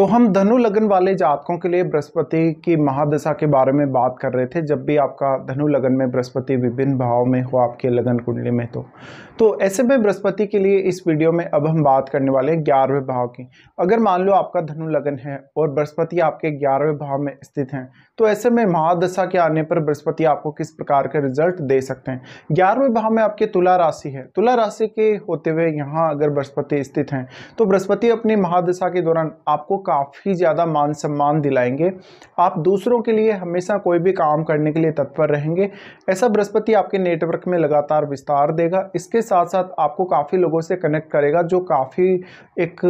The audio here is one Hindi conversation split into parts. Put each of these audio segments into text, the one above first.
तो हम धनु लगन वाले जातकों के लिए बृहस्पति की महादशा के बारे में बात कर रहे थे जब भी आपका धनु लगन में बृहस्पति विभिन्न भाव में हो आपके लगन कुंडली में तो तो ऐसे में बृहस्पति के लिए इस वीडियो में अब हम बात करने वाले हैं ग्यारहवें भाव की अगर मान लो आपका धनु लगन है और बृहस्पति आपके ग्यारहवें भाव में स्थित हैं तो ऐसे में महादशा के आने पर बृहस्पति आपको किस प्रकार के रिजल्ट दे सकते हैं ग्यारहवें भाव में आपके तुला राशि है तुला राशि के होते हुए यहाँ अगर बृहस्पति स्थित हैं तो बृहस्पति अपनी महादशा के दौरान आपको काफ़ी ज़्यादा मान सम्मान दिलाएंगे आप दूसरों के लिए हमेशा कोई भी काम करने के लिए तत्पर रहेंगे ऐसा बृहस्पति आपके नेटवर्क में लगातार विस्तार देगा इसके साथ साथ आपको काफ़ी लोगों से कनेक्ट करेगा जो काफ़ी एक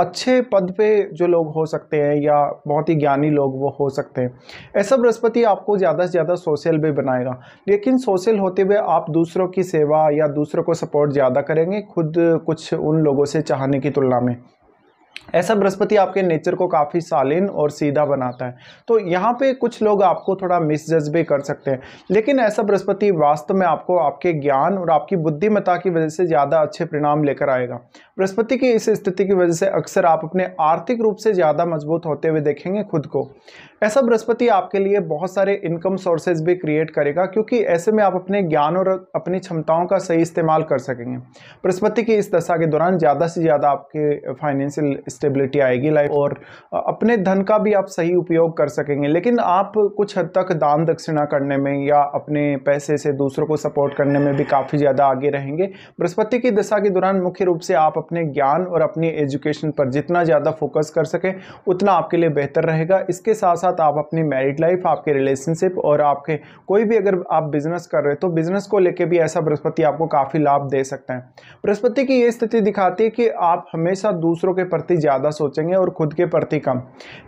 अच्छे पद पे जो लोग हो सकते हैं या बहुत ही ज्ञानी लोग वो हो सकते हैं ऐसा बृहस्पति आपको ज़्यादा से ज़्यादा सोशल भी बनाएगा लेकिन सोशल होते हुए आप दूसरों की सेवा या दूसरों को सपोर्ट ज़्यादा करेंगे खुद कुछ उन लोगों से चाहने की तुलना में ऐसा बृहस्पति आपके नेचर को काफ़ी सालिन और सीधा बनाता है तो यहाँ पे कुछ लोग आपको थोड़ा मिसजज भी कर सकते हैं लेकिन ऐसा बृहस्पति वास्तव में आपको आपके ज्ञान और आपकी बुद्धिमत्ता की वजह से ज़्यादा अच्छे परिणाम लेकर आएगा बृहस्पति की इस स्थिति की वजह से अक्सर आप अपने आर्थिक रूप से ज़्यादा मजबूत होते हुए देखेंगे खुद को ऐसा बृहस्पति आपके लिए बहुत सारे इनकम सोर्सेज भी क्रिएट करेगा क्योंकि ऐसे में आप अपने ज्ञान और अपनी क्षमताओं का सही इस्तेमाल कर सकेंगे बृहस्पति की इस दशा के दौरान ज़्यादा से ज़्यादा आपके फाइनेंशियल स्टेबिलिटी आएगी लाइफ और अपने धन का भी आप सही उपयोग कर सकेंगे लेकिन आप कुछ हद तक दान दक्षिणा करने में या अपने पैसे से दूसरों को सपोर्ट करने में भी काफ़ी ज़्यादा आगे रहेंगे बृहस्पति की दशा के दौरान मुख्य रूप से आप अपने ज्ञान और अपनी एजुकेशन पर जितना ज़्यादा फोकस कर सकें उतना आपके लिए बेहतर रहेगा इसके साथ साथ आप अपनी मैरिड लाइफ आपके रिलेशनशिप और आपके कोई भी अगर आप बिजनेस कर रहे हो तो बिजनेस को लेकर भी ऐसा बृहस्पति आपको काफ़ी लाभ दे सकता है बृहस्पति की ये स्थिति दिखाती है कि आप हमेशा दूसरों के प्रति प्रति ज़्यादा सोचेंगे और खुद के प्रति कम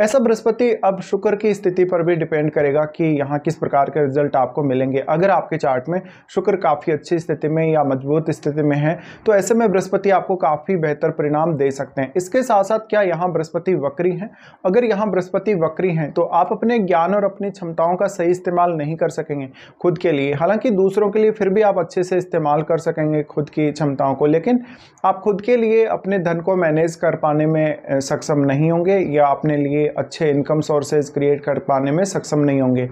ऐसा बृहस्पति अब शुक्र की स्थिति पर भी डिपेंड करेगा कि यहाँ किस प्रकार के रिजल्ट आपको मिलेंगे अगर आपके चार्ट में शुक्र काफ़ी अच्छी स्थिति में या मजबूत स्थिति में है तो ऐसे में बृहस्पति आपको काफ़ी बेहतर परिणाम दे सकते हैं इसके साथ साथ क्या यहाँ बृहस्पति वक्री हैं अगर यहाँ बृहस्पति वक्री हैं तो आप अपने ज्ञान और अपनी क्षमताओं का सही इस्तेमाल नहीं कर सकेंगे खुद के लिए हालांकि दूसरों के लिए फिर भी आप अच्छे से इस्तेमाल कर सकेंगे खुद की क्षमताओं को लेकिन आप खुद के लिए अपने धन को मैनेज कर पाने में सक्षम नहीं होंगे या अपने लिए अच्छे इनकम सोर्सेज क्रिएट कर पाने में सक्षम नहीं होंगे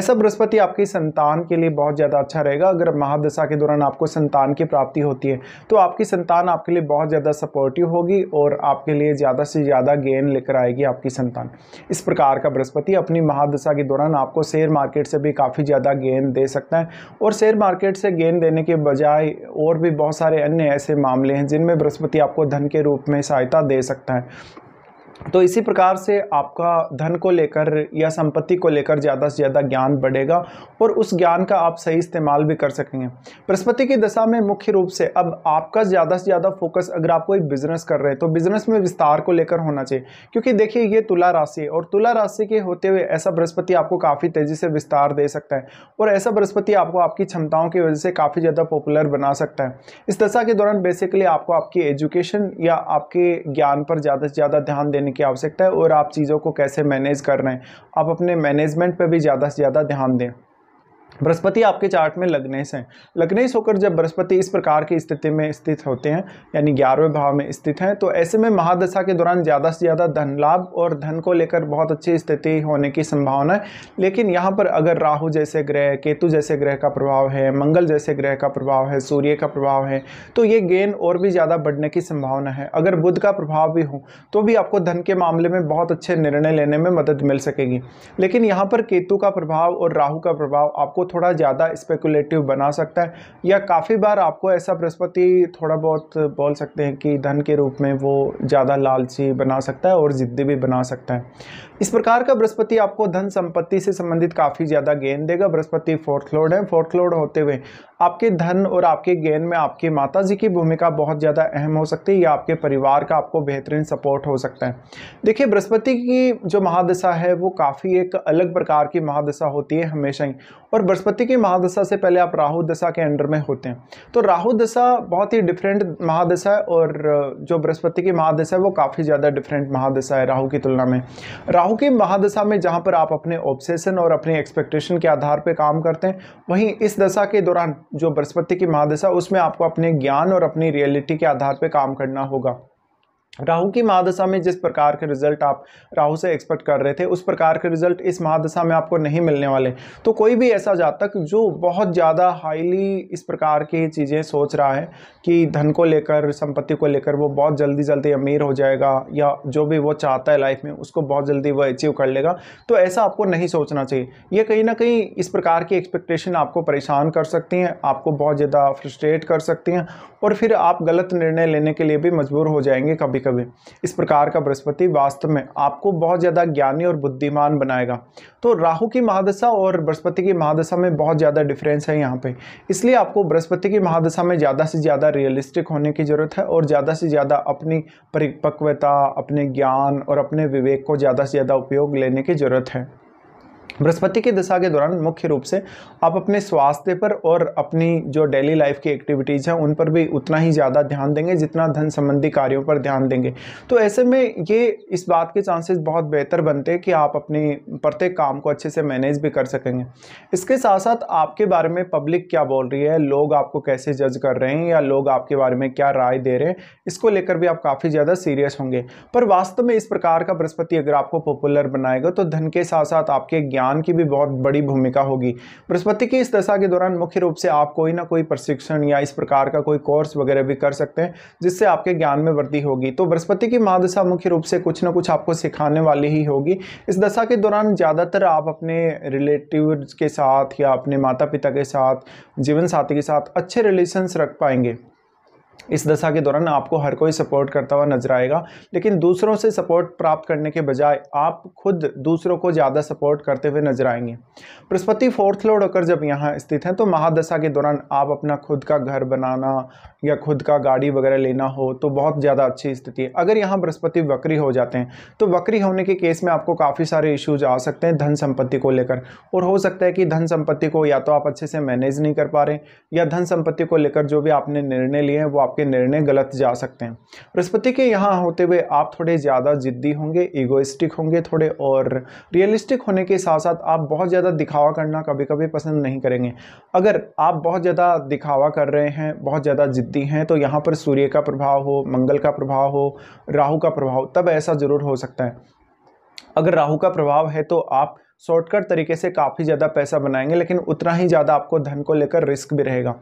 ऐसा बृहस्पति आपकी संतान के लिए बहुत ज़्यादा अच्छा रहेगा अगर महादशा के दौरान आपको संतान की प्राप्ति होती है तो आपकी संतान आपके लिए बहुत ज़्यादा सपोर्टिव होगी और आपके लिए ज़्यादा से ज़्यादा गेन लेकर आएगी आपकी संतान इस प्रकार का बृहस्पति अपनी महादशा के दौरान आपको शेयर मार्केट से भी काफ़ी ज़्यादा गेन दे सकता है और शेयर मार्केट से गेन देने के बजाय और भी बहुत सारे अन्य ऐसे मामले हैं जिनमें बृहस्पति आपको धन के रूप में सहायता दे सकता सकता है तो इसी प्रकार से आपका धन को लेकर या संपत्ति को लेकर ज़्यादा से ज़्यादा ज्ञान बढ़ेगा और उस ज्ञान का आप सही इस्तेमाल भी कर सकेंगे बृहस्पति की दशा में मुख्य रूप से अब आपका ज़्यादा से ज़्यादा फोकस अगर आप कोई बिजनेस कर रहे हैं तो बिजनेस में विस्तार को लेकर होना चाहिए क्योंकि देखिए ये तुला राशि है और तुला राशि के होते हुए ऐसा बृहस्पति आपको काफ़ी तेज़ी से विस्तार दे सकता है और ऐसा बृहस्पति आपको आपकी क्षमताओं की वजह से काफ़ी ज़्यादा पॉपुलर बना सकता है इस दशा के दौरान बेसिकली आपको आपकी एजुकेशन या आपके ज्ञान पर ज़्यादा से ज़्यादा ध्यान देने लेने की आवश्यकता है और आप चीज़ों को कैसे मैनेज कर रहे हैं आप अपने मैनेजमेंट पर भी ज़्यादा से ज़्यादा ध्यान दें बृहस्पति आपके चार्ट में लग्नेश हैं लग्नेश होकर जब बृहस्पति इस प्रकार की स्थिति में स्थित होते हैं यानी ग्यारहवें भाव में स्थित हैं तो ऐसे में महादशा के दौरान ज़्यादा से ज़्यादा धन लाभ और धन को लेकर बहुत अच्छी स्थिति होने की संभावना है लेकिन यहाँ पर अगर राहु जैसे ग्रह केतु जैसे ग्रह का प्रभाव है मंगल जैसे ग्रह का प्रभाव है सूर्य का प्रभाव है तो ये गेन और भी ज़्यादा बढ़ने की संभावना है अगर बुद्ध का प्रभाव भी हो तो भी आपको धन के मामले में बहुत अच्छे निर्णय लेने में मदद मिल सकेगी लेकिन यहाँ पर केतु का प्रभाव और राहू का प्रभाव आपको थोड़ा ज़्यादा स्पेकुलेटिव बना सकता है या काफ़ी बार आपको ऐसा बृहस्पति थोड़ा बहुत बोल सकते हैं कि धन के रूप में वो ज़्यादा लालची बना सकता है और ज़िद्दी भी बना सकता है इस प्रकार का बृहस्पति आपको धन संपत्ति से संबंधित काफ़ी ज़्यादा गेन देगा बृहस्पति फोर्थ लोड है फोर्थ लोड होते हुए आपके धन और आपके गेन में आपकी माता जी की भूमिका बहुत ज़्यादा अहम हो सकती है या आपके परिवार का आपको बेहतरीन सपोर्ट हो सकता है देखिए बृहस्पति की जो महादशा है वो काफ़ी एक अलग प्रकार की महादशा होती है हमेशा ही और बृहस्पति की महादशा से पहले आप राहु दशा के अंडर में होते हैं तो राहु दशा बहुत ही डिफरेंट महादशा है और जो बृहस्पति की महादशा है वो काफ़ी ज़्यादा डिफरेंट महादशा है राहू की तुलना में राहु राहु की महादशा में जहां पर आप अपने ऑब्सेशन और अपने एक्सपेक्टेशन के आधार पर काम करते हैं वहीं इस दशा के दौरान जो बृहस्पति की महादशा उसमें आपको अपने ज्ञान और अपनी रियलिटी के आधार पर काम करना होगा राहु की महादशा में जिस प्रकार के रिजल्ट आप राहु से एक्सपेक्ट कर रहे थे उस प्रकार के रिजल्ट इस महादशा में आपको नहीं मिलने वाले तो कोई भी ऐसा जातक जो बहुत ज़्यादा हाईली इस प्रकार की चीज़ें सोच रहा है कि धन को लेकर संपत्ति को लेकर वो बहुत जल्दी जल्दी अमीर हो जाएगा या जो भी वो चाहता है लाइफ में उसको बहुत जल्दी वो अचीव कर लेगा तो ऐसा आपको नहीं सोचना चाहिए ये कहीं ना कहीं इस प्रकार की एक्सपेक्टेशन आपको परेशान कर सकती हैं आपको बहुत ज़्यादा फ्रस्ट्रेट कर सकती हैं और फिर आप गलत निर्णय लेने के लिए भी मजबूर हो जाएंगे कभी कभी इस प्रकार का बृहस्पति वास्तव में आपको बहुत ज़्यादा ज्ञानी और बुद्धिमान बनाएगा तो राहु की महादशा और बृहस्पति की महादशा में बहुत ज़्यादा डिफरेंस है यहाँ पे इसलिए आपको बृहस्पति की महादशा में ज़्यादा से ज़्यादा रियलिस्टिक होने की ज़रूरत है और ज़्यादा से ज़्यादा अपनी परिपक्वता अपने ज्ञान और अपने विवेक को ज़्यादा से ज़्यादा उपयोग लेने की ज़रूरत है बृहस्पति की दशा के दौरान मुख्य रूप से आप अपने स्वास्थ्य पर और अपनी जो डेली लाइफ की एक्टिविटीज़ हैं उन पर भी उतना ही ज़्यादा ध्यान देंगे जितना धन संबंधी कार्यों पर ध्यान देंगे तो ऐसे में ये इस बात के चांसेस बहुत बेहतर बनते हैं कि आप अपने प्रत्येक काम को अच्छे से मैनेज भी कर सकेंगे इसके साथ साथ आपके बारे में पब्लिक क्या बोल रही है लोग आपको कैसे जज कर रहे हैं या लोग आपके बारे में क्या राय दे रहे हैं इसको लेकर भी आप काफ़ी ज़्यादा सीरियस होंगे पर वास्तव में इस प्रकार का बृहस्पति अगर आपको पॉपुलर बनाएगा तो धन के साथ साथ आपके ज्ञान ज्ञान की भी बहुत बड़ी भूमिका होगी बृहस्पति की इस दशा के दौरान मुख्य रूप से आप कोई ना कोई प्रशिक्षण या इस प्रकार का कोई कोर्स वगैरह भी कर सकते हैं जिससे आपके ज्ञान में वृद्धि होगी तो बृहस्पति की महादशा मुख्य रूप से कुछ ना कुछ आपको सिखाने वाली ही होगी इस दशा के दौरान ज़्यादातर आप अपने रिलेटिव के साथ या अपने माता पिता के साथ जीवन साथी के साथ अच्छे रिलेशंस रख पाएंगे इस दशा के दौरान आपको हर कोई सपोर्ट करता हुआ नजर आएगा लेकिन दूसरों से सपोर्ट प्राप्त करने के बजाय आप खुद दूसरों को ज़्यादा सपोर्ट करते हुए नजर आएंगे बृहस्पति फोर्थ लोड होकर जब यहाँ स्थित हैं तो महादशा के दौरान आप अपना खुद का घर बनाना या खुद का गाड़ी वगैरह लेना हो तो बहुत ज़्यादा अच्छी स्थिति है अगर यहाँ बृहस्पति वक्री हो जाते हैं तो वक्री होने के केस में आपको काफ़ी सारे इश्यूज आ सकते हैं धन संपत्ति को लेकर और हो सकता है कि धन संपत्ति को या तो आप अच्छे से मैनेज नहीं कर पा रहे या धन संपत्ति को लेकर जो भी आपने निर्णय लिए हैं वो आपके निर्णय गलत जा सकते हैं बृहस्पति के यहाँ होते हुए आप थोड़े ज़्यादा जिद्दी होंगे ईगोइस्टिक होंगे थोड़े और रियलिस्टिक होने के साथ साथ आप बहुत ज़्यादा दिखावा करना कभी कभी पसंद नहीं करेंगे अगर आप बहुत ज़्यादा दिखावा कर रहे हैं बहुत ज़्यादा जिद्दी हैं तो यहाँ पर सूर्य का प्रभाव हो मंगल का प्रभाव हो राहू का प्रभाव तब ऐसा ज़रूर हो सकता है अगर राहु का प्रभाव है तो आप शॉर्टकट तरीके से काफ़ी ज़्यादा पैसा बनाएंगे लेकिन उतना ही ज़्यादा आपको धन को लेकर रिस्क भी रहेगा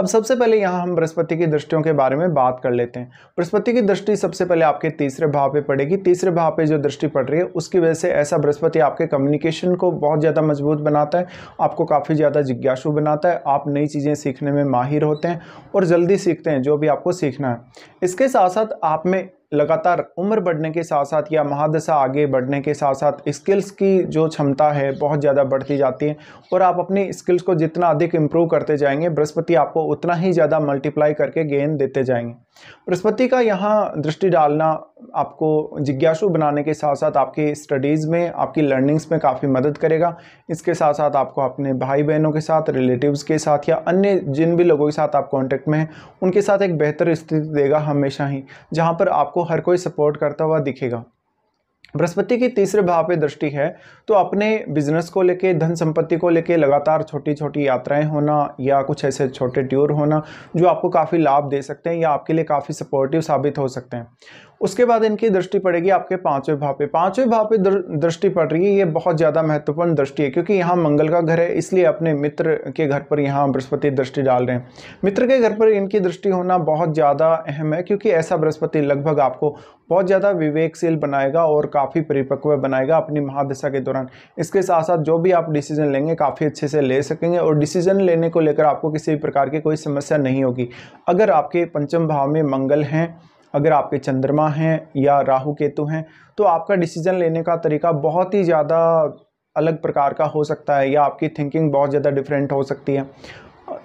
अब सबसे पहले यहाँ हम बृहस्पति की दृष्टियों के बारे में बात कर लेते हैं बृहस्पति की दृष्टि सबसे पहले आपके तीसरे भाव पे पड़ेगी तीसरे भाव पे जो दृष्टि पड़ रही है उसकी वजह से ऐसा बृहस्पति आपके कम्युनिकेशन को बहुत ज़्यादा मजबूत बनाता है आपको काफ़ी ज़्यादा जिज्ञासु बनाता है आप नई चीज़ें सीखने में माहिर होते हैं और जल्दी सीखते हैं जो भी आपको सीखना है इसके साथ साथ आप में लगातार उम्र बढ़ने के साथ साथ या महादशा आगे बढ़ने के साथ साथ स्किल्स की जो क्षमता है बहुत ज़्यादा बढ़ती जाती है और आप अपनी स्किल्स को जितना अधिक इम्प्रूव करते जाएंगे बृहस्पति आपको उतना ही ज़्यादा मल्टीप्लाई करके गेन देते जाएंगे बृहस्पति का यहाँ दृष्टि डालना आपको जिज्ञासु बनाने के साथ साथ आपकी स्टडीज़ में आपकी लर्निंग्स में काफ़ी मदद करेगा इसके साथ साथ आपको अपने भाई बहनों के साथ रिलेटिव्स के साथ या अन्य जिन भी लोगों के साथ आप कांटेक्ट में हैं उनके साथ एक बेहतर स्थिति देगा हमेशा ही जहाँ पर आपको हर कोई सपोर्ट करता हुआ दिखेगा बृहस्पति की तीसरे भाव पे दृष्टि है तो अपने बिजनेस को लेके धन संपत्ति को लेके लगातार छोटी छोटी यात्राएं होना या कुछ ऐसे छोटे ट्यूर होना जो आपको काफ़ी लाभ दे सकते हैं या आपके लिए काफ़ी सपोर्टिव साबित हो सकते हैं उसके बाद इनकी दृष्टि पड़ेगी आपके पांचवें भाव पे पांचवें भाव पे दृष्टि पड़ रही है ये बहुत ज़्यादा महत्वपूर्ण दृष्टि है क्योंकि यहाँ मंगल का घर है इसलिए अपने मित्र के घर पर यहाँ बृहस्पति दृष्टि डाल रहे हैं मित्र के घर पर इनकी दृष्टि होना बहुत ज़्यादा अहम है क्योंकि ऐसा बृहस्पति लगभग आपको बहुत ज़्यादा विवेकशील बनाएगा और काफ़ी परिपक्व बनाएगा अपनी महादशा के दौरान इसके साथ साथ जो भी आप डिसीजन लेंगे काफ़ी अच्छे से ले सकेंगे और डिसीजन लेने को लेकर आपको किसी भी प्रकार की कोई समस्या नहीं होगी अगर आपके पंचम भाव में मंगल हैं अगर आपके चंद्रमा हैं या राहु केतु हैं तो आपका डिसीजन लेने का तरीका बहुत ही ज़्यादा अलग प्रकार का हो सकता है या आपकी थिंकिंग बहुत ज़्यादा डिफरेंट हो सकती है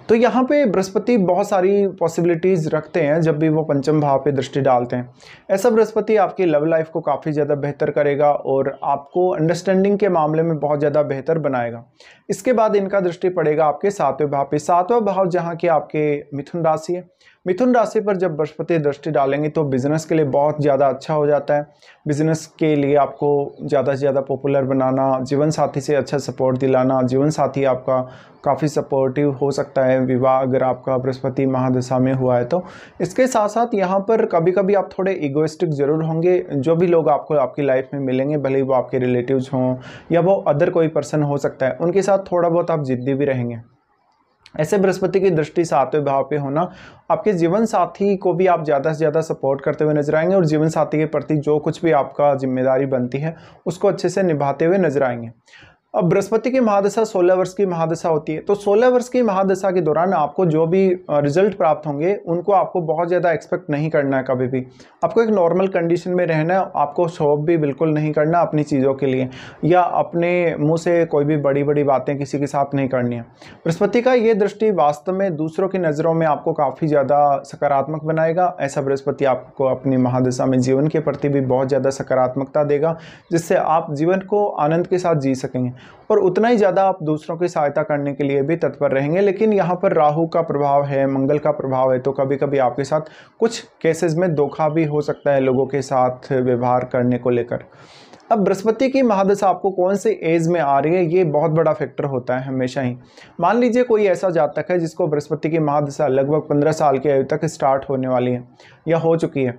तो यहाँ पे बृहस्पति बहुत सारी पॉसिबिलिटीज़ रखते हैं जब भी वो पंचम भाव पे दृष्टि डालते हैं ऐसा बृहस्पति आपकी लव लाइफ को काफ़ी ज़्यादा बेहतर करेगा और आपको अंडरस्टैंडिंग के मामले में बहुत ज़्यादा बेहतर बनाएगा इसके बाद इनका दृष्टि पड़ेगा आपके सातवें भाव पे सातवा भाव जहाँ के आपके मिथुन राशि है मिथुन राशि पर जब बृहस्पति दृष्टि डालेंगे तो बिज़नेस के लिए बहुत ज़्यादा अच्छा हो जाता है बिज़नेस के लिए आपको ज़्यादा से ज़्यादा पॉपुलर बनाना जीवन साथी से अच्छा सपोर्ट दिलाना जीवन साथी आपका काफ़ी सपोर्टिव हो सकता है विवाह अगर आपका बृहस्पति महादशा में हुआ है तो इसके साथ साथ यहाँ पर कभी कभी आप थोड़े इगोइस्टिक ज़रूर होंगे जो भी लोग आपको आपकी लाइफ में मिलेंगे भले वो आपके रिलेटिव्स हों या वो अदर कोई पर्सन हो सकता है उनके साथ थोड़ा बहुत आप ज़िद्दी भी रहेंगे ऐसे बृहस्पति की दृष्टि सातवें भाव पे होना आपके जीवन साथी को भी आप ज़्यादा से ज़्यादा सपोर्ट करते हुए नजर आएंगे और जीवन साथी के प्रति जो कुछ भी आपका जिम्मेदारी बनती है उसको अच्छे से निभाते हुए नजर आएंगे अब बृहस्पति की महादशा 16 वर्ष की महादशा होती है तो 16 वर्ष की महादशा के दौरान आपको जो भी रिजल्ट प्राप्त होंगे उनको आपको बहुत ज़्यादा एक्सपेक्ट नहीं करना है कभी भी आपको एक नॉर्मल कंडीशन में रहना है आपको शॉप भी बिल्कुल नहीं करना अपनी चीज़ों के लिए या अपने मुँह से कोई भी बड़ी बड़ी बातें किसी के साथ नहीं करनी है बृहस्पति का ये दृष्टि वास्तव में दूसरों की नज़रों में आपको काफ़ी ज़्यादा सकारात्मक बनाएगा ऐसा बृहस्पति आपको अपनी महादशा में जीवन के प्रति भी बहुत ज़्यादा सकारात्मकता देगा जिससे आप जीवन को आनंद के साथ जी सकेंगे और उतना ही ज़्यादा आप दूसरों की सहायता करने के लिए भी तत्पर रहेंगे लेकिन यहाँ पर राहु का प्रभाव है मंगल का प्रभाव है तो कभी कभी आपके साथ कुछ केसेस में धोखा भी हो सकता है लोगों के साथ व्यवहार करने को लेकर अब बृहस्पति की महादशा आपको कौन से एज में आ रही है ये बहुत बड़ा फैक्टर होता है हमेशा ही मान लीजिए कोई ऐसा जातक है जिसको बृहस्पति की महादशा लगभग पंद्रह साल की आयु तक स्टार्ट होने वाली है या हो चुकी है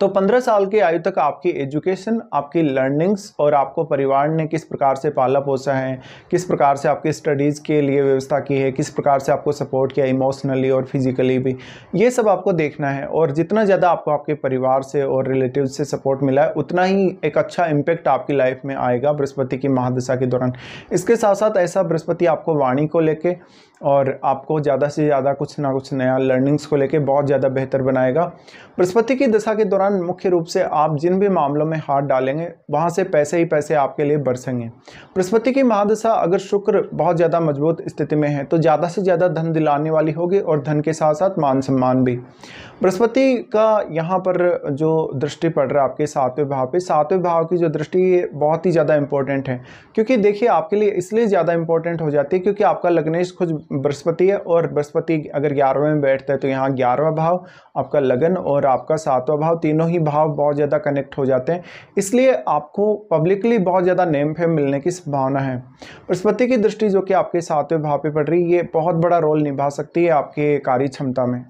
तो 15 साल की आयु तक आपकी एजुकेशन आपकी लर्निंग्स और आपको परिवार ने किस प्रकार से पाला पोसा है किस प्रकार से आपकी स्टडीज़ के लिए व्यवस्था की है किस प्रकार से आपको सपोर्ट किया इमोशनली और फिजिकली भी ये सब आपको देखना है और जितना ज़्यादा आपको आपके परिवार से और रिलेटिव से सपोर्ट मिला है उतना ही एक अच्छा इम्पेक्ट आपकी लाइफ में आएगा बृहस्पति की महादशा के दौरान इसके साथ साथ ऐसा बृहस्पति आपको वाणी को लेकर और आपको ज़्यादा से ज़्यादा कुछ ना कुछ नया लर्निंग्स को लेके बहुत ज़्यादा बेहतर बनाएगा बृहस्पति की दशा के दौरान मुख्य रूप से आप जिन भी मामलों में हाथ डालेंगे वहाँ से पैसे ही पैसे आपके लिए बरसेंगे बृहस्पति की महादशा अगर शुक्र बहुत ज़्यादा मजबूत स्थिति में है तो ज़्यादा से ज़्यादा धन दिलाने वाली होगी और धन के साथ साथ मान सम्मान भी बृहस्पति का यहाँ पर जो दृष्टि पड़ रहा है आपके सातवें भाव पे सातवें भाव की जो दृष्टि ये बहुत ही ज़्यादा इंपॉर्टेंट है क्योंकि देखिए आपके लिए इसलिए ज़्यादा इंपॉर्टेंट हो जाती है क्योंकि आपका लग्नेश खुद बृहस्पति है और बृहस्पति अगर ग्यारहवें में बैठता है तो यहाँ ग्यारहवा भाव आपका लगन और आपका सातवां भाव तीनों ही भाव बहुत ज़्यादा कनेक्ट हो जाते हैं इसलिए आपको पब्लिकली बहुत ज़्यादा नेम फेम मिलने की संभावना है बृहस्पति की दृष्टि जो कि आपके सातवें भाव पर पड़ रही है ये बहुत बड़ा रोल निभा सकती है आपके कार्य क्षमता में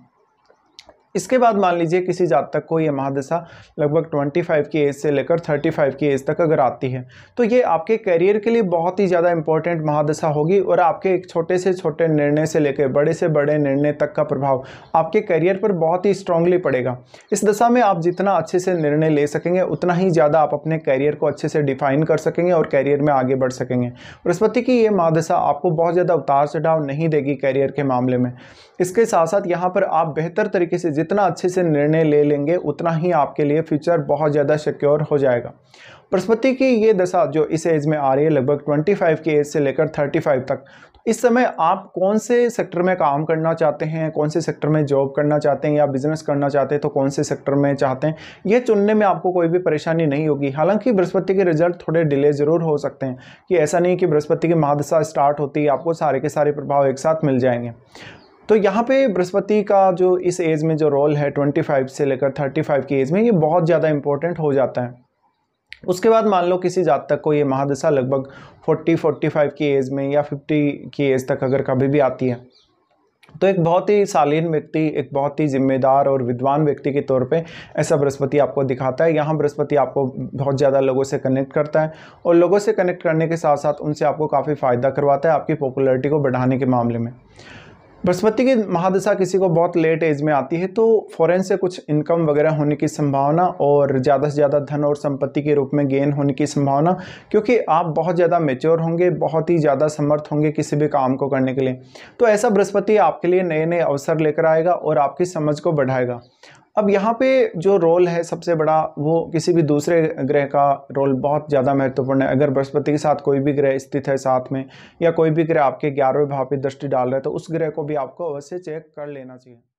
इसके बाद मान लीजिए किसी जातक को ये महादशा लगभग 25 की एज से लेकर 35 की एज तक अगर आती है तो ये आपके करियर के लिए बहुत ही ज़्यादा इंपॉर्टेंट महादशा होगी और आपके एक छोटे से छोटे निर्णय से लेकर बड़े से बड़े निर्णय तक का प्रभाव आपके करियर पर बहुत ही स्ट्रांगली पड़ेगा इस दशा में आप जितना अच्छे से निर्णय ले सकेंगे उतना ही ज़्यादा आप अपने करियर को अच्छे से डिफाइन कर सकेंगे और करियर में आगे बढ़ सकेंगे बृहस्पति की ये महादशा आपको बहुत ज़्यादा उतार चढ़ाव नहीं देगी करियर के मामले में इसके साथ साथ यहाँ पर आप बेहतर तरीके से जितना अच्छे से निर्णय ले लेंगे उतना ही आपके लिए फ्यूचर बहुत ज़्यादा सिक्योर हो जाएगा बृहस्पति की ये दशा जो इस एज में आ रही है लगभग 25 की एज से लेकर 35 तक तो इस समय आप कौन से सेक्टर में काम करना चाहते हैं कौन से सेक्टर में जॉब करना चाहते हैं या बिजनेस करना चाहते हैं तो कौन से सेक्टर में चाहते हैं यह चुनने में आपको कोई भी परेशानी नहीं होगी हालांकि बृहस्पति के रिजल्ट थोड़े डिले ज़रूर हो सकते हैं कि ऐसा नहीं कि बृहस्पति की महादशा स्टार्ट होती है आपको सारे के सारे प्रभाव एक साथ मिल जाएंगे तो यहाँ पे बृहस्पति का जो इस एज में जो रोल है 25 से लेकर 35 की एज में ये बहुत ज़्यादा इंपॉर्टेंट हो जाता है उसके बाद मान लो किसी जातक को ये महादशा लगभग 40 45 की एज में या 50 की एज तक अगर कभी भी आती है तो एक बहुत ही शालीन व्यक्ति एक बहुत ही जिम्मेदार और विद्वान व्यक्ति के तौर पे ऐसा बृहस्पति आपको दिखाता है यहाँ बृहस्पति आपको बहुत ज़्यादा लोगों से कनेक्ट करता है और लोगों से कनेक्ट करने के साथ साथ उनसे आपको काफ़ी फ़ायदा करवाता है आपकी पॉपुलैरिटी को बढ़ाने के मामले में बृहस्पति की महादशा किसी को बहुत लेट एज में आती है तो फॉरेन से कुछ इनकम वगैरह होने की संभावना और ज़्यादा से ज़्यादा धन और संपत्ति के रूप में गेन होने की संभावना क्योंकि आप बहुत ज़्यादा मेच्योर होंगे बहुत ही ज़्यादा समर्थ होंगे किसी भी काम को करने के लिए तो ऐसा बृहस्पति आपके लिए नए नए अवसर लेकर आएगा और आपकी समझ को बढ़ाएगा अब यहाँ पे जो रोल है सबसे बड़ा वो किसी भी दूसरे ग्रह का रोल बहुत ज़्यादा महत्वपूर्ण है अगर बृहस्पति के साथ कोई भी ग्रह स्थित है साथ में या कोई भी ग्रह आपके ग्यारहवें भाव पर दृष्टि डाल रहा है तो उस ग्रह को भी आपको अवश्य चेक कर लेना चाहिए